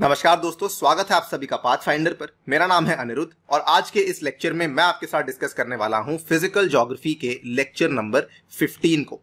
नमस्कार दोस्तों स्वागत है आप सभी का पाथ फाइंडर पर मेरा नाम है अनिरुद्ध और आज के इस लेक्चर में मैं आपके साथ डिस्कस करने वाला हूं फिजिकल ज्योग्राफी के लेक्चर नंबर 15 को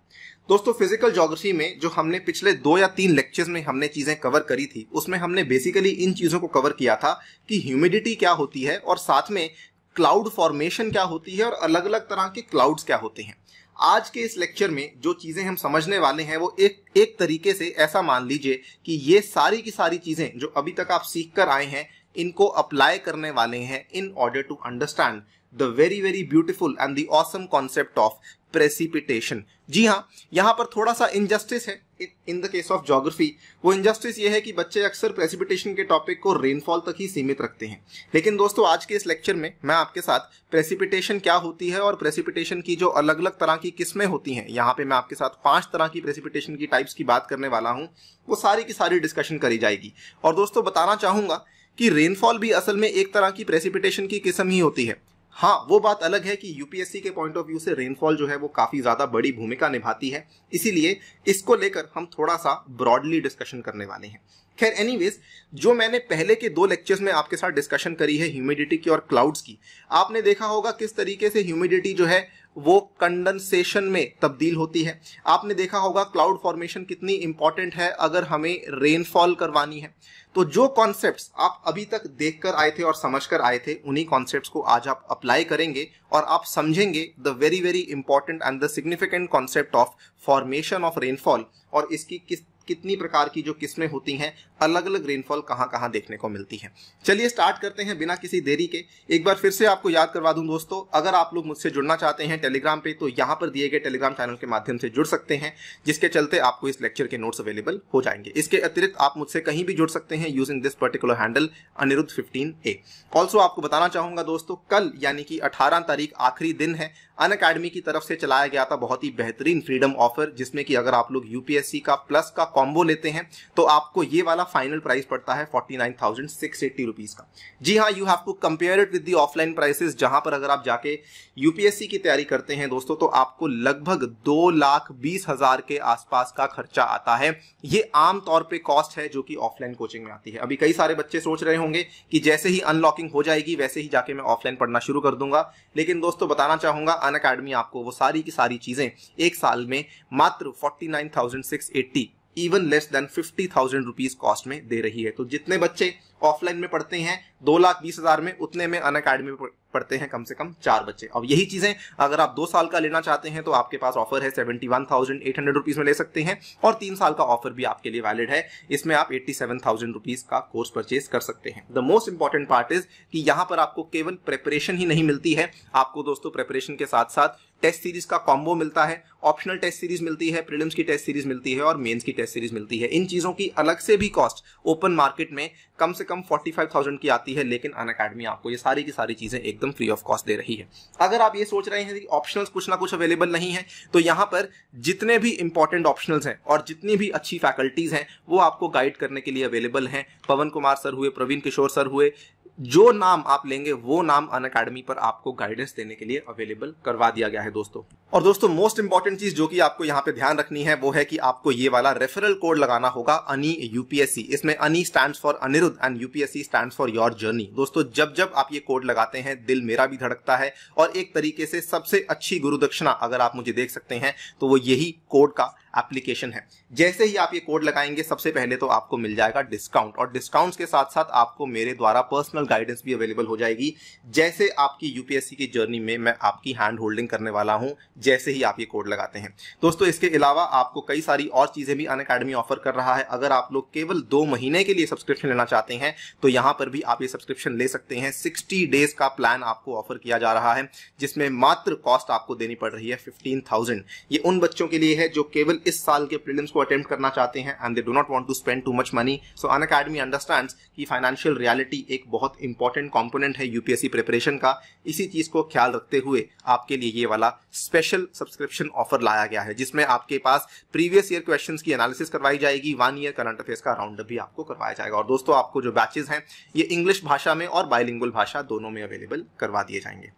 दोस्तों फिजिकल ज्योग्राफी में जो हमने पिछले दो या तीन लेक्चर्स में हमने चीजें कवर करी थी उसमें हमने बेसिकली इन चीजों को कवर किया था कि ह्यूमिडिटी क्या होती है और साथ में क्लाउड फॉर्मेशन क्या होती है और अलग अलग तरह के क्लाउड्स क्या होते हैं आज के इस लेक्चर में जो चीज़ें हम समझने वाले हैं वो एक एक तरीके से ऐसा मान लीजिए कि ये सारी की सारी चीज़ें जो अभी तक आप सीख कर आए हैं इनको अप्लाई करने वाले हैं in order to understand the very very beautiful and दसम ऑसम कॉन्सेप्ट ऑफ प्रेसिपिटेशन जी हाँ यहाँ पर थोड़ा सा इनजस्टिस है in the case of geography वो इनजस्टिस ये है कि बच्चे अक्सर प्रेसिपिटेशन के टॉपिक को रेनफॉल तक ही सीमित रखते हैं लेकिन दोस्तों आज के इस लेक्चर में मैं आपके साथ प्रेसिपिटेशन क्या होती है और प्रेसिपिटेशन की जो अलग अलग तरह की किस्में होती हैं यहाँ पे मैं आपके साथ पांच तरह की प्रेसिपिटेशन की टाइप्स की बात करने वाला हूँ वो सारी की सारी डिस्कशन करी जाएगी और दोस्तों बताना चाहूंगा कि रेनफॉल भी असल में एक तरह की प्रेसिपिटेशन की किस्म ही होती है हाँ वो बात अलग है कि यूपीएससी के पॉइंट ऑफ व्यू से रेनफॉल जो है वो काफी ज्यादा बड़ी भूमिका निभाती है इसीलिए इसको लेकर हम थोड़ा सा ब्रॉडली डिस्कशन करने वाले हैं खैर एनीवेज जो मैंने पहले के दो लेक्चर्स में आपके साथ डिस्कशन करी है ह्यूमिडिटी की और क्लाउड्स की आपने देखा होगा किस तरीके से ह्यूमिडिटी जो है वो कंडेंसेशन में तब्दील होती है आपने देखा होगा क्लाउड फॉर्मेशन कितनी इंपॉर्टेंट है अगर हमें रेनफॉल करवानी है तो जो कॉन्सेप्ट्स आप अभी तक देखकर आए थे और समझकर आए थे उन्हीं कॉन्सेप्ट्स को आज आप अप्लाई करेंगे और आप समझेंगे the very very important and the significant concept of formation of rainfall और इसकी किस कितनी प्रकार की जो किस्में होती हैं अलग अलग रेनफॉल कहाँ कहाँ देखने को मिलती है चलिए स्टार्ट करते हैं बिना किसी देरी के एक बार फिर से आपको याद करवा दूं दोस्तों अगर आप लोग मुझसे जुड़ना चाहते हैं टेलीग्राम पे तो यहाँ पर दिए गए टेलीग्राम चैनल के माध्यम से जुड़ सकते हैं जिसके चलते आपको इस लेक्चर के नोट्स अवेलेबल हो जाएंगे इसके अतिरिक्त आप मुझसे कहीं भी जुड़ सकते हैं using this particular handle Aniruddh fifteen A also आपको बताना चाहूंगा दोस्तों कल यानी कि अठारह तारीख आखिरी दिन है अन अकेडमी की तरफ से चलाया गया था बहुत ही बेहतरीन फ्रीडम ऑफर जिसमें कि अगर आप लोग यूपीएससी का प्लस का कॉम्बो लेते हैं तो आपको ये वाला फाइनल प्राइस पड़ता है forty nine thousand six eighty rupees का जी हाँ you have to compare it with the offline prices जहां पर अगर आप जाके यूपीएससी की तैयारी करते हैं दोस्तों तो आपको लगभग दो लाख बीस हजार के आसपास का खर्चा आता है ये आमतौर पर कॉस्ट है जो कि ऑफलाइन कोचिंग में आती है अभी कई सारे बच्चे सोच रहे होंगे कि जैसे ही अनलॉकिंग हो जाएगी वैसे ही जाके मैं ऑफलाइन पढ़ना शुरू कर दूंगा लेकिन दोस्तों बताना चाहूंगा अन अकेडमी आपको वो सारी की सारी चीज़ें एक साल में मात्र forty nine thousand six eighty even less than fifty thousand rupees cost में दे रही है तो जितने बच्चे ऑफलाइन में पढ़ते हैं दो लाख बीस हजार में उतने में अन अकेडमी पढ़ते हैं कम से कम चार बच्चे अब यही चीज़ें अगर आप दो साल का लेना चाहते हैं तो आपके पास ऑफर है seventy one thousand eight hundred rupees में ले सकते हैं और तीन साल का ऑफर भी आपके लिए वैलिड है इसमें आप एट्टी सेवन थाउजेंड रुपीज़ का कोर्स परचेज कर सकते हैं the most important part is कि यहां पर आपको केवल प्रेपरेशन ही नहीं मिलती है आपको दोस्तों प्रेपरेशन के साथ साथ टेस्ट सीरीज का कॉम्बो मिलता है ऑप्शनल टेस्ट सीरीज मिलती है प्रीलिम्स की टेस्ट सीरीज मिलती है और मेंस की टेस्ट सीरीज मिलती है इन चीजों की अलग से भी कॉस्ट ओपन मार्केट में कम से कम 45,000 की आती है लेकिन अन अकेडमी आपको ये सारी की सारी चीजें एकदम फ्री ऑफ कॉस्ट दे रही है अगर आप ये सोच रहे हैं कि ऑप्शनल कुछ ना कुछ अवेलेबल नहीं है तो यहाँ पर जितने भी इंपॉर्टेंट ऑप्शनल हैं और जितनी भी अच्छी फैकल्टीज हैं वो आपको गाइड करने के लिए अवेलेबल हैं पवन कुमार सर हुए प्रवीण किशोर सर हुए जो नाम आप लेंगे वो नाम अन अकेडमी पर आपको गाइडेंस देने के लिए अवेलेबल करवा दिया गया है दोस्तों और दोस्तों मोस्ट इंपॉर्टेंट चीज जो कि आपको यहाँ पे ध्यान रखनी है वो है कि आपको ये वाला रेफरल कोड लगाना होगा अनी यूपीएससी इसमें Ani stand for Anirudh and UPSC stand for your journey दोस्तों जब जब आप ये कोड लगाते हैं दिल मेरा भी धड़कता है और एक तरीके से सबसे अच्छी गुरुदक्षिणा अगर आप मुझे देख सकते हैं तो वो यही कोड का एप्लीकेशन है जैसे ही आप ये कोड लगाएंगे सबसे पहले तो आपको मिल जाएगा डिस्काउंट और डिस्काउंट्स के साथ साथ आपको मेरे द्वारा पर्सनल गाइडेंस भी अवेलेबल हो जाएगी जैसे आपकी यूपीएससी की जर्नी में मैं आपकी हैंड होल्डिंग करने वाला हूं जैसे ही आप ये कोड लगाते हैं दोस्तों इसके अलावा आपको कई सारी और चीज़ें भी अन ऑफर कर रहा है अगर आप लोग केवल दो महीने के लिए सब्सक्रिप्शन लेना चाहते हैं तो यहां पर भी आप ये सब्सक्रिप्शन ले सकते हैं सिक्सटी डेज का प्लान आपको ऑफर किया जा रहा है जिसमें मात्र कॉस्ट आपको देनी पड़ रही है फिफ्टीन थाउजेंड ये उन बच्चों के लिए है जो केवल इस साल के प्रीलिम्स को अटेम्प्ट करना चाहते हैं and they do not want to spend too much money so unacademy understand कि फाइनेंशियल रियलिटी एक बहुत इंपॉर्टेंट कॉम्पोनेंट है यूपीएससी प्रिपरेशन का इसी चीज को ख्याल रखते हुए आपके लिए ये वाला स्पेशल सब्सक्रिप्शन ऑफर लाया गया है जिसमें आपके पास प्रीवियस ईयर क्वेश्चन की एनालिसिस करवाई जाएगी वन ईयर करंट अफेयर्स का राउंड भी आपको करवाया जाएगा और दोस्तों आपको जो बैचेज हैं ये इंग्लिश भाषा में और बायलिंगुअल भाषा दोनों में अवेलेबल करवा दिए जाएंगे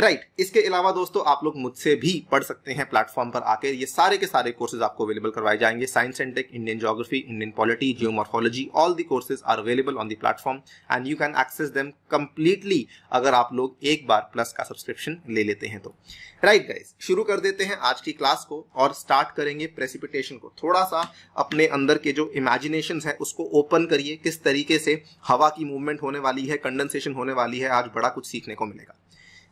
राइट right. इसके अलावा दोस्तों आप लोग मुझसे भी पढ़ सकते हैं प्लेटफॉर्म पर आके ये सारे के सारे कोर्सेज आपको अवेलेबल करवाए जाएंगे science and tech Indian geography Indian polity geomorphology all the courses are available on the platform and you can access them completely अगर आप लोग एक बार प्लस का सब्सक्रिप्शन ले लेते हैं तो राइट right गाइज शुरू कर देते हैं आज की क्लास को और स्टार्ट करेंगे प्रेसिपिटेशन को थोड़ा सा अपने अंदर के जो इमेजिनेशन है उसको ओपन करिए किस तरीके से हवा की मूवमेंट होने वाली है कंडेंसेशन होने वाली है आज बड़ा कुछ सीखने को मिलेगा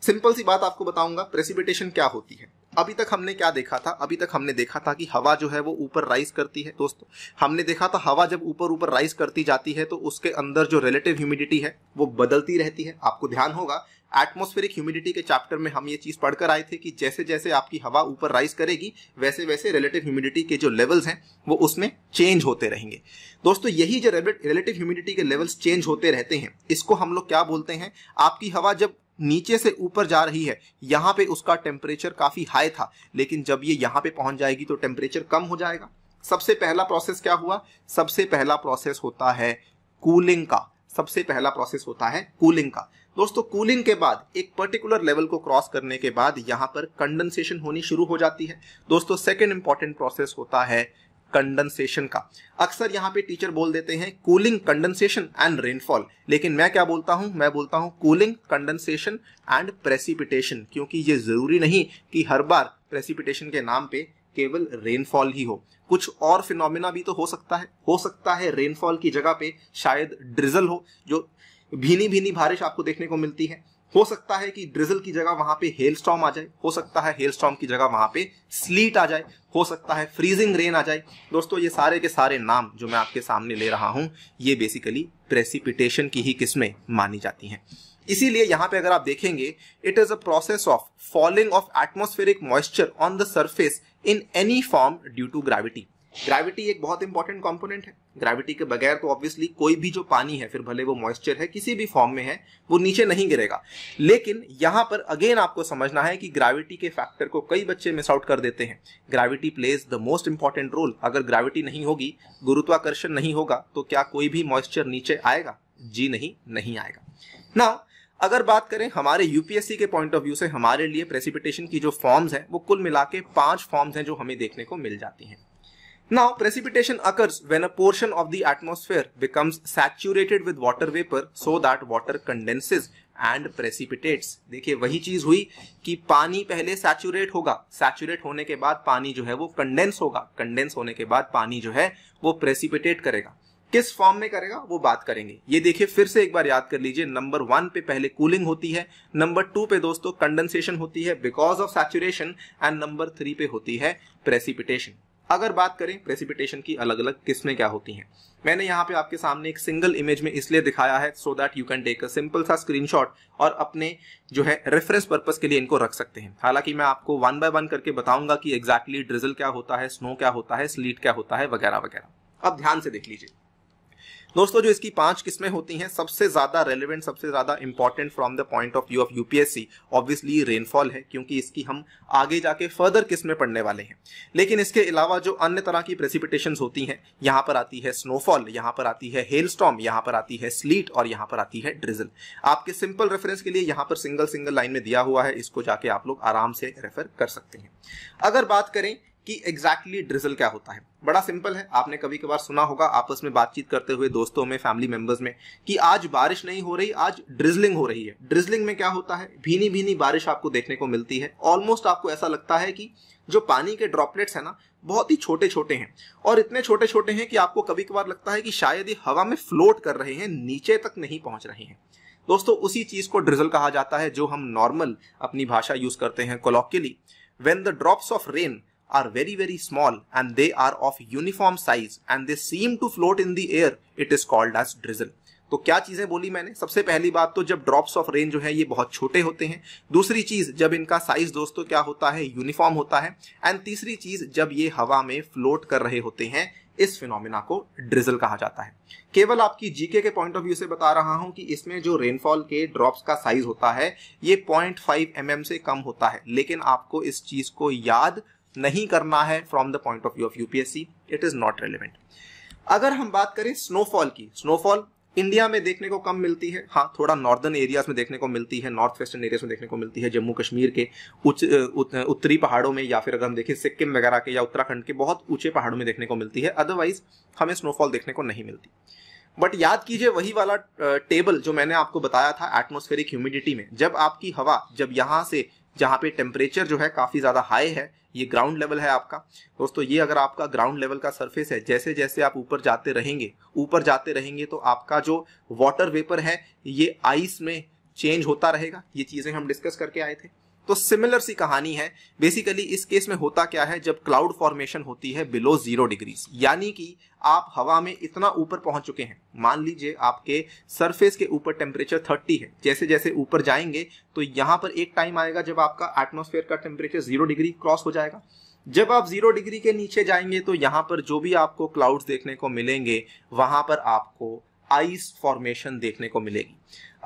सिंपल सी बात आपको बताऊंगा प्रेसिपिटेशन क्या होती है अभी तक हमने क्या देखा था अभी तक हमने देखा था कि हवा जो है वो ऊपर राइज करती है दोस्तों हमने देखा था हवा जब ऊपर ऊपर राइज करती जाती है तो उसके अंदर जो रिलेटिव ह्यूमिडिटी है वो बदलती रहती है आपको ध्यान होगा एटमोस्फेरिक ह्यूमिडिटी के चैप्टर में हम ये चीज पढ़कर आए थे कि जैसे जैसे आपकी हवा ऊपर राइज करेगी वैसे वैसे रिलेटिव ह्यूमिडिटी के जो लेवल्स हैं वो उसमें चेंज होते रहेंगे दोस्तों यही जो रिलेटिव ह्यूमिडिटी के लेवल्स चेंज होते रहते हैं इसको हम लोग क्या बोलते हैं आपकी हवा जब नीचे से ऊपर जा रही है यहाँ पे उसका टेम्परेचर काफ़ी हाई था लेकिन जब ये यहाँ पे पहुंच जाएगी तो टेम्परेचर कम हो जाएगा सबसे पहला प्रोसेस क्या हुआ सबसे पहला प्रोसेस होता है कूलिंग का सबसे पहला प्रोसेस होता है कूलिंग का दोस्तों कूलिंग के बाद एक पर्टिकुलर लेवल को क्रॉस करने के बाद यहां पर कंडेंसेशन होनी शुरू हो जाती है दोस्तों सेकेंड इंपॉर्टेंट प्रोसेस होता है कंडेंसेशन का अक्सर यहाँ पे टीचर बोल देते हैं कूलिंग कंडेंसेशन एंड रेनफॉल लेकिन मैं क्या बोलता हूँ मैं बोलता हूँ कूलिंग कंडेंसेशन एंड प्रेसिपिटेशन क्योंकि ये जरूरी नहीं कि हर बार प्रेसिपिटेशन के नाम पे केवल रेनफॉल ही हो कुछ और फिनोमिना भी तो हो सकता है हो सकता है रेनफॉल की जगह पे शायद ड्रिजल हो जो भीनी भीनी बारिश आपको देखने को मिलती है हो सकता है कि ड्रिजल की जगह वहां पे हेल स्टॉम आ जाए हो सकता है हेल स्टॉम की जगह वहां पे स्लीट आ जाए हो सकता है फ्रीजिंग रेन आ जाए दोस्तों ये सारे के सारे नाम जो मैं आपके सामने ले रहा हूं ये बेसिकली प्रेसिपिटेशन की ही किस्में मानी जाती हैं इसीलिए यहाँ पे अगर आप देखेंगे it is a process of falling of atmospheric moisture on the surface in any form due to gravity gravity एक बहुत इंपॉर्टेंट कॉम्पोनेंट है ग्रेविटी के बगैर तो ऑब्वियसली कोई भी जो पानी है फिर भले वो मॉइस्चर है किसी भी फॉर्म में है वो नीचे नहीं गिरेगा लेकिन यहां पर अगेन आपको समझना है कि ग्रेविटी के फैक्टर को कई बच्चे मिस आउट कर देते हैं gravity plays the most important role अगर ग्रेविटी नहीं होगी गुरुत्वाकर्षण नहीं होगा तो क्या कोई भी मॉइस्चर नीचे आएगा जी नहीं नहीं आएगा ना अगर बात करें हमारे यूपीएससी के पॉइंट ऑफ व्यू से हमारे लिए प्रेसिपिटेशन की जो फॉर्म्स हैं वो कुल मिला के पांच फॉर्म्स हैं जो हमें देखने को मिल जाती हैं Now precipitation occurs when a portion of the atmosphere becomes saturated with water vapor so that water condenses and precipitates. देखिए वही चीज हुई कि पानी पहले saturate होगा saturate होने के बाद पानी जो है वो condense होगा condense होने के बाद पानी जो है वो precipitate करेगा किस फॉर्म में करेगा वो बात करेंगे ये देखिए फिर से एक बार याद कर लीजिए नंबर वन पे पहले कूलिंग होती है नंबर टू पे दोस्तों कंडेंसेशन होती है because of saturation and number three पे होती है प्रेसिपिटेशन अगर बात करें प्रेसिपिटेशन की अलग अलग किस्में क्या होती हैं मैंने यहाँ पे आपके सामने एक सिंगल इमेज में इसलिए दिखाया है so that you can take a simple सा स्क्रीनशॉट और अपने जो है रेफरेंस पर्पस के लिए इनको रख सकते हैं हालांकि मैं आपको वन बाय वन करके बताऊंगा कि एग्जैक्टली exactly ड्रिजल क्या होता है स्नो क्या होता है स्लीट क्या होता है वगैरह वगैरह अब ध्यान से देख लीजिए दोस्तों जो इसकी पांच किस्में होती हैं सबसे ज्यादा रेलिवेंट सबसे ज्यादा important from the point of view of UPSC obviously rainfall है क्योंकि इसकी हम आगे जाके फर्दर किस्में पढ़ने वाले हैं लेकिन इसके अलावा जो अन्य तरह की प्रेसिपिटेशन होती हैं यहाँ पर आती है स्नोफॉल यहाँ पर आती है हेल स्टॉम यहाँ पर आती है स्लीट और यहाँ पर आती है ड्रिजल आपके सिंपल रेफरेंस के लिए यहाँ पर सिंगल सिंगल लाइन में दिया हुआ है इसको जाके आप लोग आराम से रेफर कर सकते हैं अगर बात करें कि एग्जैक्टली exactly ड्रिजल क्या होता है बड़ा सिंपल है आपने कभी कभार सुना होगा आपस में बातचीत करते हुए दोस्तों में फैमिली मेंबर्स में कि आज बारिश नहीं हो रही आज ड्रिजलिंग हो रही है ड्रिजलिंग में क्या होता है भीनी भीनी बारिश आपको देखने को मिलती है ऑलमोस्ट आपको ऐसा लगता है कि जो पानी के ड्रॉपलेट्स है ना बहुत ही छोटे छोटे हैं और इतने छोटे छोटे हैं कि आपको कभी कभार लगता है कि शायद ये हवा में फ्लोट कर रहे हैं नीचे तक नहीं पहुंच रहे हैं दोस्तों उसी चीज को ड्रिजल कहा जाता है जो हम नॉर्मल अपनी भाषा यूज करते हैं colloquially when the drops of rain are very very small and they are of uniform size and they seem to float in the air it is called as drizzle तो क्या चीजें बोली मैंने सबसे पहली बात तो जब ड्रॉप्स ऑफ रेन जो है ये बहुत छोटे होते हैं दूसरी चीज जब इनका साइज दोस्तों क्या होता है यूनिफॉर्म होता है एंड तीसरी चीज जब ये हवा में फ्लोट कर रहे होते हैं इस फिनोमिना को ड्रिजल कहा जाता है केवल आपकी जीके के पॉइंट ऑफ व्यू से बता रहा हूं कि इसमें जो रेनफॉल के ड्रॉप्स का साइज होता है ये पॉइंट फाइव mm से कम होता है लेकिन आपको इस चीज को याद नहीं करना है from the point of view of UPSC it is not relevant अगर हम बात करें स्नोफॉल की स्नोफॉल इंडिया में देखने को कम मिलती है हाँ थोड़ा नॉर्दर्न एरियाज में देखने को मिलती है नॉर्थ वेस्टर्न एरियाज में देखने को मिलती है जम्मू कश्मीर के उच्च उत्तरी पहाड़ों में या फिर अगर हम देखें सिक्किम वगैरह के या उत्तराखंड के बहुत ऊंचे पहाड़ों में देखने को मिलती है अदरवाइज हमें स्नोफॉल देखने को नहीं मिलती बट याद कीजिए वही वाला टेबल जो मैंने आपको बताया था एटमोस्फेरिक ह्यूमिडिटी में जब आपकी हवा जब यहाँ से जहाँ पे टेम्परेचर जो है काफ़ी ज़्यादा हाई है ये ग्राउंड लेवल है आपका दोस्तों ये अगर आपका ग्राउंड लेवल का सरफेस है जैसे जैसे आप ऊपर जाते रहेंगे ऊपर जाते रहेंगे तो आपका जो वाटर वेपर है ये आइस में चेंज होता रहेगा ये चीज़ें हम डिस्कस करके आए थे तो सिमिलर सी कहानी है बेसिकली इस केस में होता क्या है जब क्लाउड फॉर्मेशन होती है बिलो जीरो डिग्रीज यानी कि आप हवा में इतना ऊपर पहुंच चुके हैं मान लीजिए आपके सरफेस के ऊपर टेम्परेचर 30 है जैसे जैसे ऊपर जाएंगे तो यहां पर एक टाइम आएगा जब आपका एटमोसफेयर का टेम्परेचर जीरो डिग्री क्रॉस हो जाएगा जब आप जीरो डिग्री के नीचे जाएंगे तो यहां पर जो भी आपको क्लाउड्स देखने को मिलेंगे वहां पर आपको आइस फॉर्मेशन देखने को मिलेगी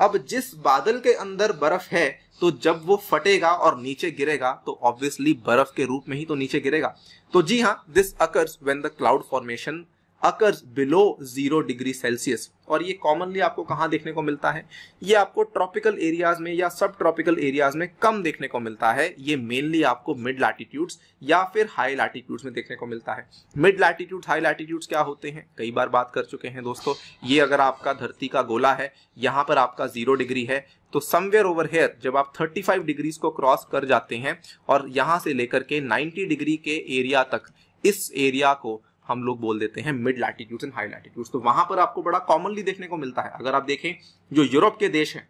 अब जिस बादल के अंदर बर्फ है तो जब वो फटेगा और नीचे गिरेगा तो ऑब्वियसली बर्फ के रूप में ही तो नीचे गिरेगा तो जी हाँ this occurs when the cloud formation occurs below zero degree Celsius और ये कॉमनली आपको कहाँ देखने को मिलता है ये आपको ट्रॉपिकल एरियाज में या सब ट्रॉपिकल एरियाज में कम देखने को मिलता है ये मेनली आपको मिड लैटिट्यूड्स या फिर हाई लैटिट्यूड्स में देखने को मिलता है मिड लैटिट्यूड्स हाई लैटिट्यूड्स क्या होते हैं कई बार बात कर चुके हैं दोस्तों ये अगर आपका धरती का गोला है यहाँ पर आपका जीरो डिग्री है तो समवेयर ओवर हेयर जब आप 35 डिग्रीज को क्रॉस कर जाते हैं और यहाँ से लेकर के 90 डिग्री के एरिया तक इस एरिया को हम लोग बोल देते हैं mid latitudes and high latitudes तो वहां पर आपको बड़ा कॉमनली देखने को मिलता है अगर आप देखें जो यूरोप के देश हैं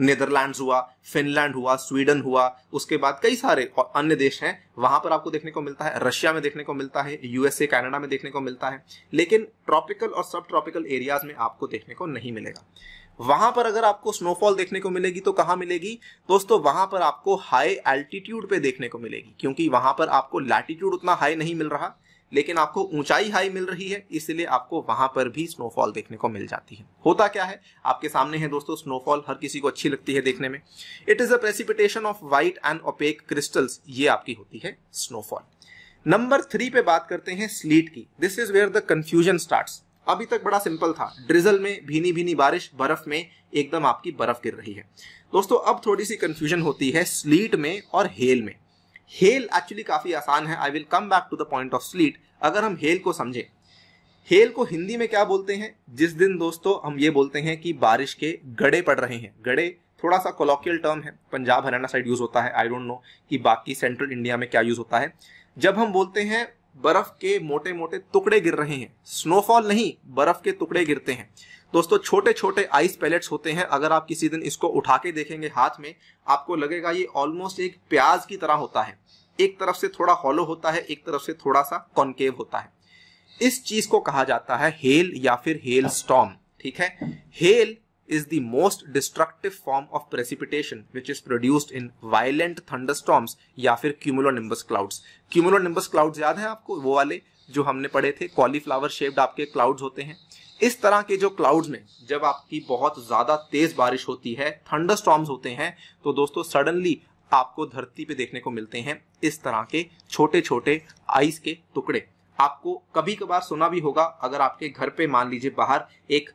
नीदरलैंड हुआ फिनलैंड हुआ स्वीडन हुआ उसके बाद कई सारे अन्य देश हैं वहां पर आपको देखने को मिलता है रशिया में देखने को मिलता है यूएसए कनाडा में देखने को मिलता है लेकिन ट्रॉपिकल और सब ट्रॉपिकल एरियाज में आपको देखने को नहीं मिलेगा वहां पर अगर आपको स्नोफॉल देखने को मिलेगी तो कहाँ मिलेगी दोस्तों वहां पर आपको हाई एल्टीट्यूड पे देखने को मिलेगी क्योंकि वहां पर आपको लैटीट्यूड उतना हाई नहीं मिल रहा लेकिन आपको ऊंचाई हाई मिल रही है इसलिए आपको वहां पर भी स्नोफॉल देखने को मिल जाती है होता क्या है आपके सामने है दोस्तों स्नोफॉल हर किसी को अच्छी लगती है देखने में it is a precipitation of white and opaque crystals ये आपकी होती है स्नोफॉल नंबर थ्री पे बात करते हैं स्लीट की this is where the confusion start अभी तक बड़ा सिंपल था ड्रिजल में भीनी भीनी बारिश बर्फ में एकदम आपकी बर्फ गिर रही है दोस्तों अब थोड़ी सी कंफ्यूजन होती है स्लीट में और हेल में हेल एक्चुअली काफ़ी आसान है I will come back to the point of sleet अगर हम हेल को समझें हेल को हिंदी में क्या बोलते हैं जिस दिन दोस्तों हम ये बोलते हैं कि बारिश के गड़े पड़ रहे हैं गड़े थोड़ा सा कोलोकियल टर्म है पंजाब हरियाणा साइड यूज़ होता है आई डोंट नो कि बाकी सेंट्रल इंडिया में क्या यूज़ होता है जब हम बोलते हैं बर्फ़ के मोटे मोटे टुकड़े गिर रहे हैं स्नोफॉल नहीं बर्फ़ के टुकड़े गिरते हैं दोस्तों छोटे छोटे आइस पैलेट्स होते हैं अगर आप किसी दिन इसको उठा के देखेंगे हाथ में आपको लगेगा ये ऑलमोस्ट एक प्याज की तरह होता है एक तरफ से थोड़ा हॉलो होता है एक तरफ से थोड़ा सा कॉन्केव होता है इस चीज को कहा जाता है हेल या फिर हेल स्टॉम ठीक है hail the most destructive form of precipitation which is produced in violent thunder thunderstorms या फिर cumulonimbus clouds. Cumulonimbus क्लाउड याद है आपको वो वाले जो हमने पढ़े थे कॉलीफ्लावर शेप्ड आपके क्लाउड्स होते हैं इस तरह के जो क्लाउड्स में जब आपकी बहुत ज्यादा तेज बारिश होती है थंडर स्टॉर्म्स होते हैं तो दोस्तों सडनली आपको धरती पे देखने को मिलते हैं इस तरह के छोटे छोटे आइस के टुकड़े आपको कभी कभार सुना भी होगा अगर आपके घर पे मान लीजिए बाहर एक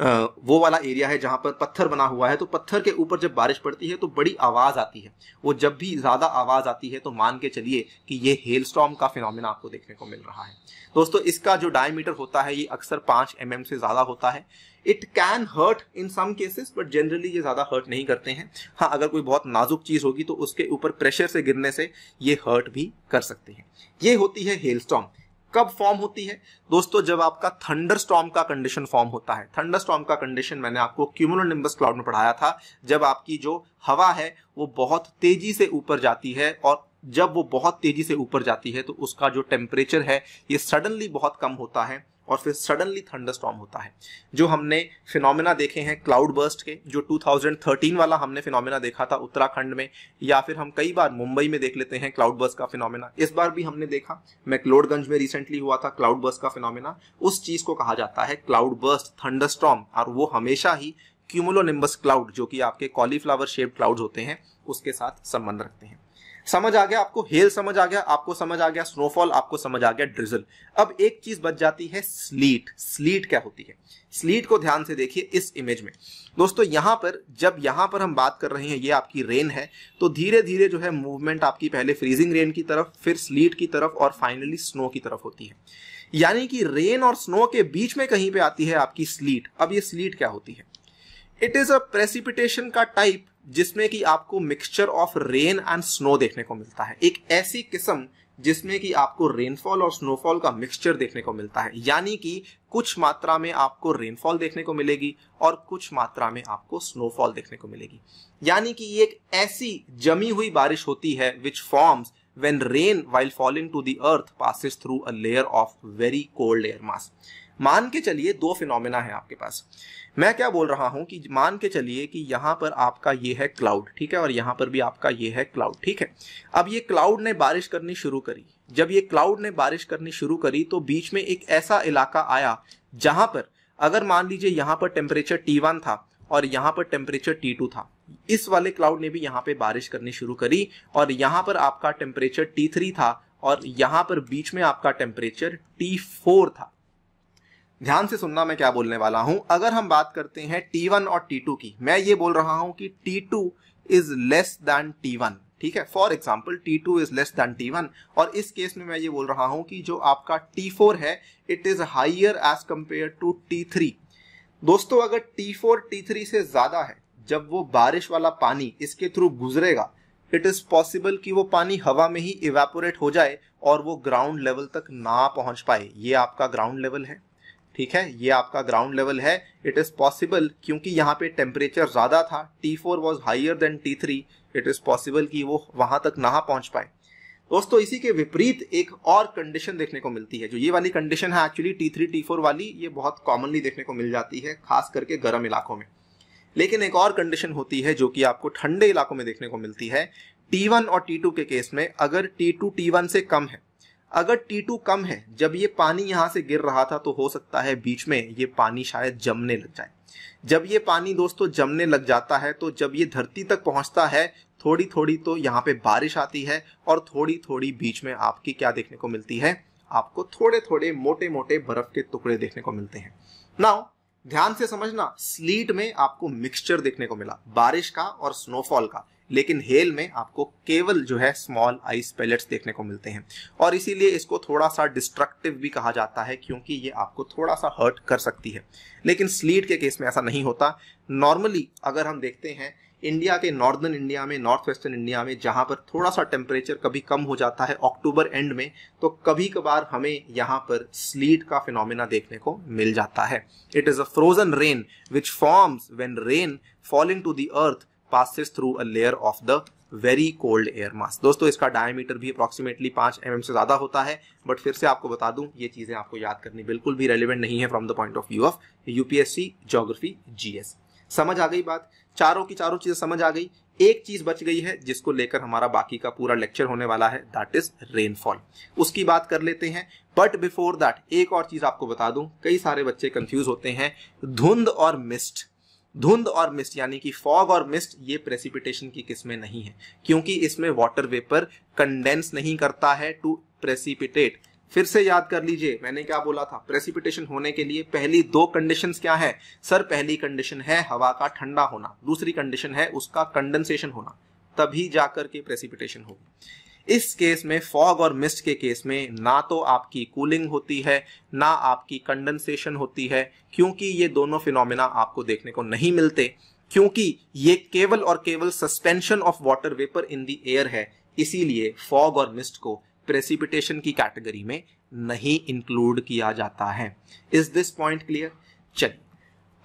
वो वाला एरिया है जहां पर पत्थर बना हुआ है तो पत्थर के ऊपर जब बारिश पड़ती है तो बड़ी आवाज़ आती है वो जब भी ज़्यादा आवाज़ आती है तो मान के चलिए कि ये हेल स्टॉम का फिनोमिना आपको देखने को मिल रहा है दोस्तों इसका जो डायमीटर होता है ये अक्सर पांच एम mm से ज़्यादा होता है it can hurt in some cases but generally ये ज़्यादा हर्ट नहीं करते हैं हाँ अगर कोई बहुत नाजुक चीज़ होगी तो उसके ऊपर प्रेशर से गिरने से ये हर्ट भी कर सकते हैं ये होती है हेल स्टॉम कब फॉर्म होती है दोस्तों जब आपका थंडर स्टॉम का कंडीशन फॉर्म होता है थंडर स्टॉम का कंडीशन मैंने आपको क्यूमुलोनिम्बस क्लाउड में पढ़ाया था जब आपकी जो हवा है वो बहुत तेजी से ऊपर जाती है और जब वो बहुत तेजी से ऊपर जाती है तो उसका जो टेम्परेचर है ये सडनली बहुत कम होता है और फिर सडनली थंडरस्टॉर्म होता है जो हमने फिनोमेना देखे हैं क्लाउड बर्स्ट के जो 2013 वाला हमने फिनोमेना देखा था उत्तराखंड में या फिर हम कई बार मुंबई में देख लेते हैं क्लाउड बर्स्ट का फिनोमेना इस बार भी हमने देखा मैकलोडगंज में रिसेंटली हुआ था क्लाउड बर्स्ट का फिनोमेना उस चीज को कहा जाता है क्लाउड बर्स्ट थंडरस्टॉर्म और वो हमेशा ही क्यूमुलोनिम्बस क्लाउड जो कि आपके कॉलीफ्लावर शेप क्लाउड होते हैं उसके साथ संबंध रखते हैं समझ आ गया आपको हेल समझ आ गया आपको समझ आ गया स्नोफॉल आपको समझ आ गया ड्रिजल अब एक चीज बच जाती है स्लीट स्लीट क्या होती है स्लीट को ध्यान से देखिए इस इमेज में दोस्तों यहां पर जब यहां पर हम बात कर रहे हैं ये आपकी रेन है तो धीरे धीरे जो है मूवमेंट आपकी पहले फ्रीजिंग रेन की तरफ फिर स्लीट की तरफ और फाइनली स्नो की तरफ होती है यानी कि रेन और स्नो के बीच में कहीं पे आती है आपकी स्लीट अब ये स्लीट क्या होती है इट इज अ प्रेसिपिटेशन का टाइप जिसमें कि आपको mixture of rain and snow देखने को मिलता है एक ऐसी किस्म जिसमें कि आपको रेनफॉल और स्नोफॉल का मिक्सचर देखने को मिलता है यानी कि कुछ मात्रा में आपको रेनफॉल देखने को मिलेगी और कुछ मात्रा में आपको स्नोफॉल देखने को मिलेगी यानी कि ये एक ऐसी जमी हुई बारिश होती है which forms when rain while falling to the earth passes through a layer of very cold air mass मान के चलिए दो फिनोमेना है आपके पास मैं क्या बोल रहा हूं कि मान के चलिए कि यहां पर आपका ये है क्लाउड ठीक है और यहां पर भी आपका ये है क्लाउड ठीक है अब ये क्लाउड ने बारिश करनी शुरू करी जब ये क्लाउड ने बारिश करनी शुरू करी तो बीच में एक ऐसा इलाका आया जहां पर अगर मान लीजिए यहां पर टेम्परेचर टी वन था और यहाँ पर टेम्परेचर टी टू था इस वाले क्लाउड ने भी यहाँ पर बारिश करनी शुरू करी और यहां पर आपका टेम्परेचर टी थ्री था और यहां पर बीच में आपका टेम्परेचर टी फोर था ध्यान से सुनना मैं क्या बोलने वाला हूं अगर हम बात करते हैं टी वन और टी टू की मैं ये बोल रहा हूं कि T two is less than T one ठीक है for example T two is less than T one और इस केस में मैं ये बोल रहा हूं कि जो आपका टी फोर है it is higher as compare to T three दोस्तों अगर टी फोर टी थ्री से ज्यादा है जब वो बारिश वाला पानी इसके थ्रू गुजरेगा इट इज पॉसिबल कि वो पानी हवा में ही इवेपोरेट हो जाए और वो ग्राउंड लेवल तक ना पहुंच पाए ये आपका ग्राउंड लेवल है ठीक है ये आपका ग्राउंड लेवल है इट इज पॉसिबल क्योंकि यहाँ पे टेम्परेचर ज्यादा था T four was higher than T three it is possible कि वो वहां तक ना पहुंच पाए दोस्तों इसी के विपरीत एक और कंडीशन देखने को मिलती है जो ये वाली कंडीशन है actually T three T four वाली ये बहुत कॉमनली देखने को मिल जाती है खास करके गर्म इलाकों में लेकिन एक और कंडीशन होती है जो कि आपको ठंडे इलाकों में देखने को मिलती है टी वन और टी टू के केस में अगर टी टू टी वन से कम है अगर T2 कम है जब ये पानी यहाँ से गिर रहा था तो हो सकता है बीच में ये पानी शायद जमने लग जाए जब ये पानी दोस्तों जमने लग जाता है तो जब ये धरती तक पहुंचता है थोड़ी थोड़ी तो यहाँ पे बारिश आती है और थोड़ी थोड़ी बीच में आपकी क्या देखने को मिलती है आपको थोड़े थोड़े मोटे मोटे बर्फ के टुकड़े देखने को मिलते हैं नाउ ध्यान से समझना स्लीट में आपको मिक्सचर देखने को मिला बारिश का और स्नोफॉल का लेकिन हेल में आपको केवल जो है स्मॉल आइस पैलेट्स देखने को मिलते हैं और इसीलिए इसको थोड़ा सा डिस्ट्रक्टिव भी कहा जाता है क्योंकि ये आपको थोड़ा सा हर्ट कर सकती है लेकिन स्लीड के केस में ऐसा नहीं होता नॉर्मली अगर हम देखते हैं इंडिया के नॉर्दर्न इंडिया में नॉर्थ वेस्टर्न इंडिया में जहाँ पर थोड़ा सा टेम्परेचर कभी कम हो जाता है अक्टूबर एंड में तो कभी कभार हमें यहाँ पर स्लीट का फिनोमिना देखने को मिल जाता है it is a frozen rain which forms when rain falling to the earth passes through a layer of the very cold air mass दोस्तों इसका डायमीटर भी अप्रोक्सीमेटली पांच एम mm से ज़्यादा होता है बट फिर से आपको बता दूं ये चीज़ें आपको याद करनी बिल्कुल भी रेलिवेंट नहीं है from the point of view of UPSC geography GS समझ आ गई बात चारों की चारों चीज़ें समझ आ गई एक चीज बच गई है जिसको लेकर हमारा बाकी का पूरा लेक्चर होने वाला है दैट इज रेनफॉल उसकी बात कर लेते हैं बट बिफोर दैट एक और चीज आपको बता दूं कई सारे बच्चे कंफ्यूज होते हैं धुंध और मिस्ट धुंध और मिस्ट यानी कि फॉग और मिस्ट ये प्रेसिपिटेशन की किस्में नहीं है क्योंकि इसमें वाटर वेपर कंडेंस नहीं करता है टू प्रेसिपिटेट फिर से याद कर लीजिए मैंने क्या बोला था प्रेसिपिटेशन होने के लिए पहली दो कंडीशन क्या है सर पहली कंडीशन है हवा का ठंडा होना दूसरी कंडीशन है उसका कंडेंसेशन होना तभी जाकर के प्रेसिपिटेशन होगी इस केस में फॉग और मिस्ट के केस में ना तो आपकी कूलिंग होती है ना आपकी कंडेंसेशन होती है क्योंकि ये दोनों फिनोमिना आपको देखने को नहीं मिलते क्योंकि ये केवल और केवल suspension of water vapour in the air है इसीलिए फॉग और मिस्ट को प्रेसिपिटेशन की कैटेगरी में नहीं इंक्लूड किया जाता है इज दिस पॉइंट क्लियर चलिए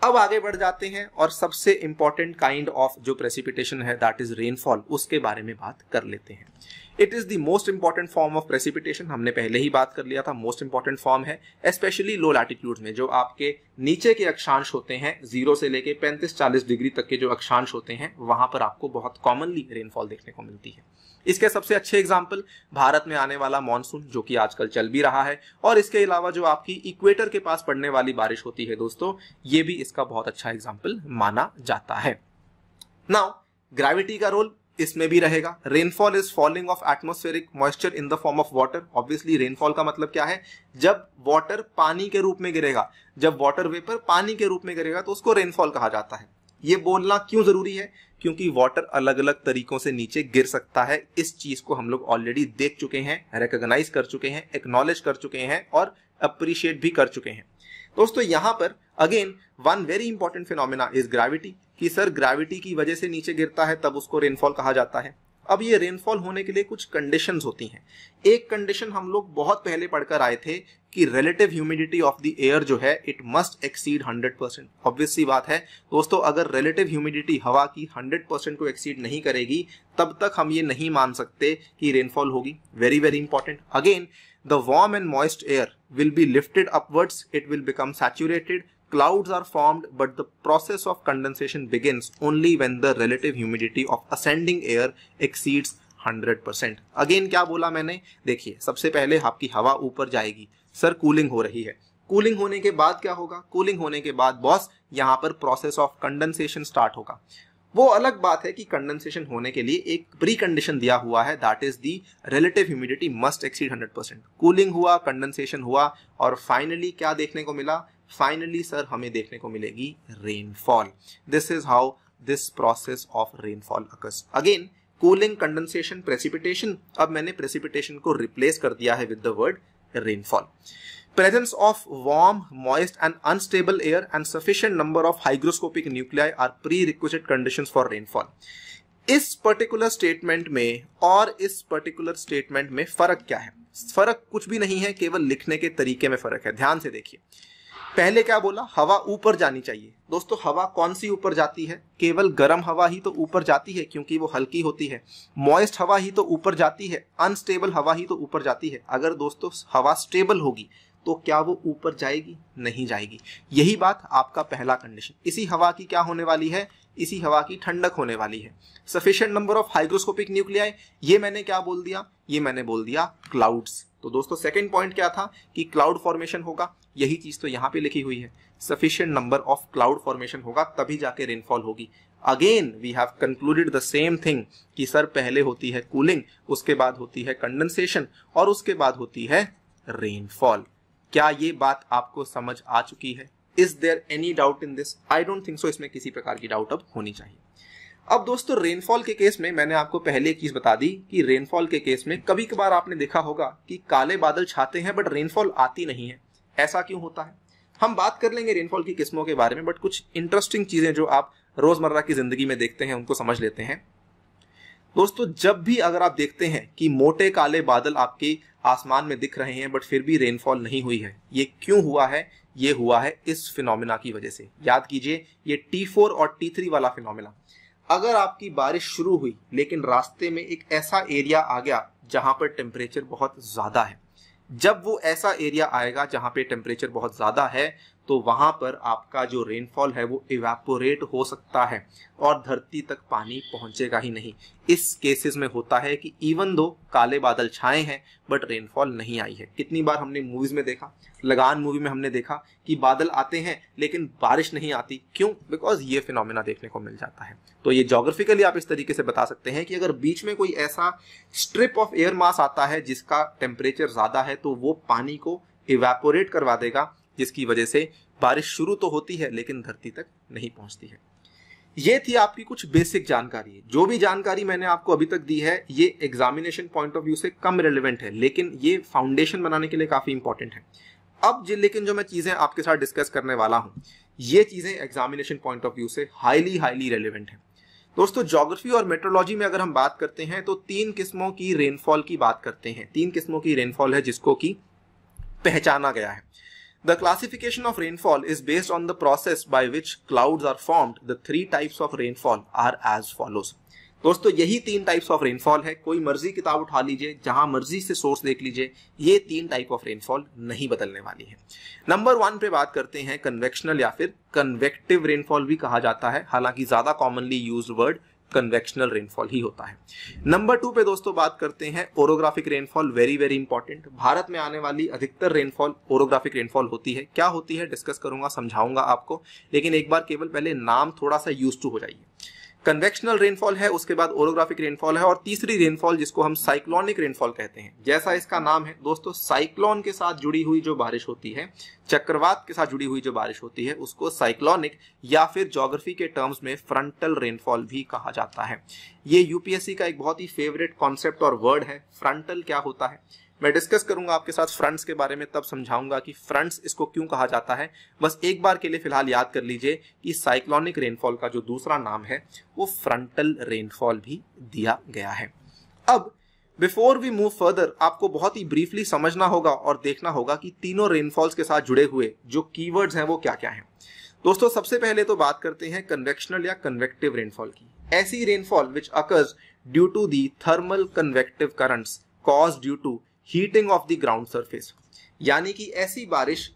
अब आगे बढ़ जाते हैं और सबसे इंपॉर्टेंट काइंड ऑफ जो प्रेसिपिटेशन है दैट इज रेनफॉल उसके बारे में बात कर लेते हैं it is the most important form of precipitation हमने पहले ही बात कर लिया था मोस्ट इंपॉर्टेंट फॉर्म है स्पेशली लो लैटीट्यूड में जो आपके नीचे के अक्षांश होते हैं जीरो से लेके पैंतीस चालीस डिग्री तक के जो अक्षांश होते हैं वहां पर आपको बहुत कॉमनली रेनफॉल देखने को मिलती है इसके सबसे अच्छे एग्जाम्पल भारत में आने वाला मानसून जो कि आजकल चल भी रहा है और इसके अलावा जो आपकी इक्वेटर के पास पड़ने वाली बारिश होती है दोस्तों ये भी इसका बहुत अच्छा एग्जाम्पल माना जाता है नाउ ग्रेविटी का रोल इसमें भी रहेगा rainfall is falling of atmospheric moisture in the form of water obviously rainfall का मतलब क्या है जब वाटर पानी के रूप में गिरेगा जब वाटर वेपर पानी के रूप में गिरेगा तो उसको रेनफॉल कहा जाता है ये बोलना क्यों जरूरी है क्योंकि वाटर अलग अलग तरीकों से नीचे गिर सकता है इस चीज को हम लोग ऑलरेडी देख चुके हैं रिकोगनाइज कर चुके हैं एक्नोलेज कर चुके हैं और अप्रिशिएट भी कर चुके हैं दोस्तों यहां पर again one very important phenomena is gravity कि सर ग्रेविटी की वजह से नीचे गिरता है तब उसको रेनफॉल कहा जाता है अब ये रेनफॉल होने के लिए कुछ कंडीशन होती हैं एक कंडीशन हम लोग बहुत पहले पढ़कर आए थे कि relative humidity of the air जो है it must exceed 100 percent obvious सी बात है दोस्तों अगर रिलेटिव ह्यूमिडिटी हवा की 100 परसेंट को एक्सीड नहीं करेगी तब तक हम ये नहीं मान सकते कि रेनफॉल होगी very very important again the warm and moist air will be lifted upwards it will become saturated Clouds are formed, but the process of condensation begins only when the relative humidity of ascending air exceeds 100%. again kya bola maine dekhiye sabse pehle aapki hawa upar jayegi sir cooling ho rahi hai cooling होने के बाद क्या होगा cooling होने के बाद boss यहाँ पर प्रोसेस ऑफ कंडेंसेशन स्टार्ट होगा वो अलग बात है कि कंडेंसेशन होने के लिए एक प्री कंडीशन दिया हुआ है that is the relative humidity must exceed 100 percent cooling हुआ कंडेंसेशन हुआ और फाइनली क्या देखने को मिला फाइनली सर हमें देखने को मिलेगी rainfall this is how this process of rainfall occurs again cooling condensation precipitation अब मैंने प्रेसिपिटेशन को रिप्लेस कर दिया है with the word rainfall presence of warm moist and unstable air and sufficient number of hygroscopic nuclei are prerequisite conditions for rainfall इस particular statement में और इस पर्टिकुलर स्टेटमेंट में फर्क क्या है फर्क कुछ भी नहीं है केवल लिखने के तरीके में फर्क है ध्यान से देखिए पहले क्या बोला हवा ऊपर जानी चाहिए दोस्तों हवा कौन सी ऊपर जाती है केवल गर्म हवा ही तो ऊपर जाती है क्योंकि वो हल्की होती है मॉइस्ट हवा ही तो ऊपर जाती है अनस्टेबल हवा ही तो ऊपर जाती है अगर दोस्तों हवा स्टेबल होगी तो क्या वो ऊपर जाएगी नहीं जाएगी यही बात आपका पहला कंडीशन इसी हवा की क्या होने वाली है इसी हवा की ठंडक होने वाली है sufficient number of hygroscopic nuclei ये मैंने क्या बोल दिया ये मैंने बोल दिया क्लाउड्स तो दोस्तों सेकेंड पॉइंट क्या था कि क्लाउड फॉर्मेशन होगा यही चीज तो यहाँ पे लिखी हुई है sufficient number of cloud formation होगा तभी जाके रेनफॉल होगी again we have concluded the same thing कि सर पहले होती है कूलिंग उसके बाद होती है कंडेंसेशन और उसके बाद होती है रेनफॉल क्या ये बात आपको समझ आ चुकी है is there any doubt in this I don't think so इसमें किसी प्रकार की डाउट अब होनी चाहिए अब दोस्तों रेनफॉल के केस में मैंने आपको पहले एक चीज बता दी कि रेनफॉल के केस में कभी कभार आपने देखा होगा कि काले बादल छाते हैं बट रेनफॉल आती नहीं है ऐसा क्यों होता है हम बात कर लेंगे रेनफॉल की किस्मों के बारे में बट कुछ इंटरेस्टिंग चीजें जो आप रोजमर्रा की जिंदगी में देखते हैं उनको समझ लेते हैं दोस्तों जब भी अगर आप देखते हैं कि मोटे काले बादल आपके आसमान में दिख रहे हैं बट फिर भी रेनफॉल नहीं हुई है ये क्यों हुआ है ये हुआ है इस फिनोमिना की वजह से याद कीजिए ये टी फोर और टी थ्री वाला फिनोमिना अगर आपकी बारिश शुरू हुई लेकिन रास्ते में एक ऐसा एरिया आ गया जहां पर टेम्परेचर बहुत ज़्यादा है जब वो ऐसा एरिया आएगा जहां पे टेम्परेचर बहुत ज़्यादा है तो वहां पर आपका जो रेनफॉल है वो इवेपोरेट हो सकता है और धरती तक पानी पहुंचेगा ही नहीं इस केसेस में होता है कि इवन दो काले बादल छाए हैं बट रेनफॉल नहीं आई है कितनी बार हमने मूवीज में देखा लगान मूवी में हमने देखा कि बादल आते हैं लेकिन बारिश नहीं आती क्यों बिकॉज ये फिनोमिना देखने को मिल जाता है तो ये जोग्राफिकली आप इस तरीके से बता सकते हैं कि अगर बीच में कोई ऐसा स्ट्रिप ऑफ एयर मास आता है जिसका टेम्परेचर ज़्यादा है तो वो पानी को इवेपोरेट करवा देगा जिसकी वजह से बारिश शुरू तो होती है लेकिन धरती तक नहीं पहुंचती है ये थी आपकी कुछ बेसिक जानकारी जो भी जानकारी मैंने आपको अभी तक दी है ये एग्जामिनेशन पॉइंट ऑफ व्यू से कम रेलिवेंट है लेकिन ये फाउंडेशन बनाने के लिए काफ़ी इंपॉर्टेंट है अब जो लेकिन जो मैं चीज़ें आपके साथ डिस्कस करने वाला हूं ये चीज़ें एग्जामिनेशन पॉइंट ऑफ व्यू से हाईली हाईली रेलिवेंट है दोस्तों जोग्राफी और मेट्रोलॉजी में अगर हम बात करते हैं तो तीन किस्मों की रेनफॉल की बात करते हैं तीन किस्मों की रेनफॉल है जिसको कि पहचाना गया है The classification of rainfall is based on the process by which clouds are formed. The three types of rainfall are as follows. दोस्तों यही तीन टाइप्स ऑफ रेनफॉल है कोई मर्जी किताब उठा लीजिए जहां मर्जी से सोर्स देख लीजिए ये तीन टाइप ऑफ रेनफॉल नहीं बदलने वाली है नंबर वन पे बात करते हैं कन्वेक्शनल या फिर कन्वेक्टिव रेनफॉल भी कहा जाता है हालांकि ज्यादा commonly use word convectional rainfall ही होता है नंबर टू पे दोस्तों बात करते हैं orographic rainfall very very important Bharat में आने वाली अधिकतर रेनफॉल ओरोग्राफिक रेनफॉल होती है क्या होती है डिस्कस करूंगा समझाऊंगा आपको लेकिन एक बार केवल पहले नाम थोड़ा सा यूज टू हो जाइए कन्वेक्शनल रेनफॉल है उसके बाद ओरोग्राफिक रेनफॉल है और तीसरी रेनफॉल जिसको हम साइक्लोनिक रेनफॉल कहते हैं जैसा इसका नाम है दोस्तों साइक्लोन के साथ जुड़ी हुई जो बारिश होती है चक्रवात के साथ जुड़ी हुई जो बारिश होती है उसको साइक्लोनिक या फिर जोग्राफी के टर्म्स में फ्रंटल रेनफॉल भी कहा जाता है ये यूपीएससी का एक बहुत ही फेवरेट कॉन्सेप्ट और वर्ड है फ्रंटल क्या होता है मैं डिस्कस करूंगा आपके साथ फ्रंट्स के बारे में तब समझाऊंगा कि फ्रंट्स इसको क्यों कहा जाता है बस एक बार के लिए फिलहाल याद कर लीजिए कि साइक्लोनिक रेनफॉल का जो दूसरा नाम है वो फ्रंटल रेनफॉल भी दिया गया है अब बिफोर वी मूव फर्दर आपको बहुत ही ब्रीफली समझना होगा और देखना होगा कि तीनों रेनफॉल्स के साथ जुड़े हुए जो कीवर्ड्स हैं वो क्या क्या हैं दोस्तों सबसे पहले तो बात करते हैं कन्वेक्शनल या कन्वेक्टिव रेनफॉल की ऐसी rainfall which occurs due to the thermal convective currents cause due to heating of the ground surface यानी कि ऐसी बारिश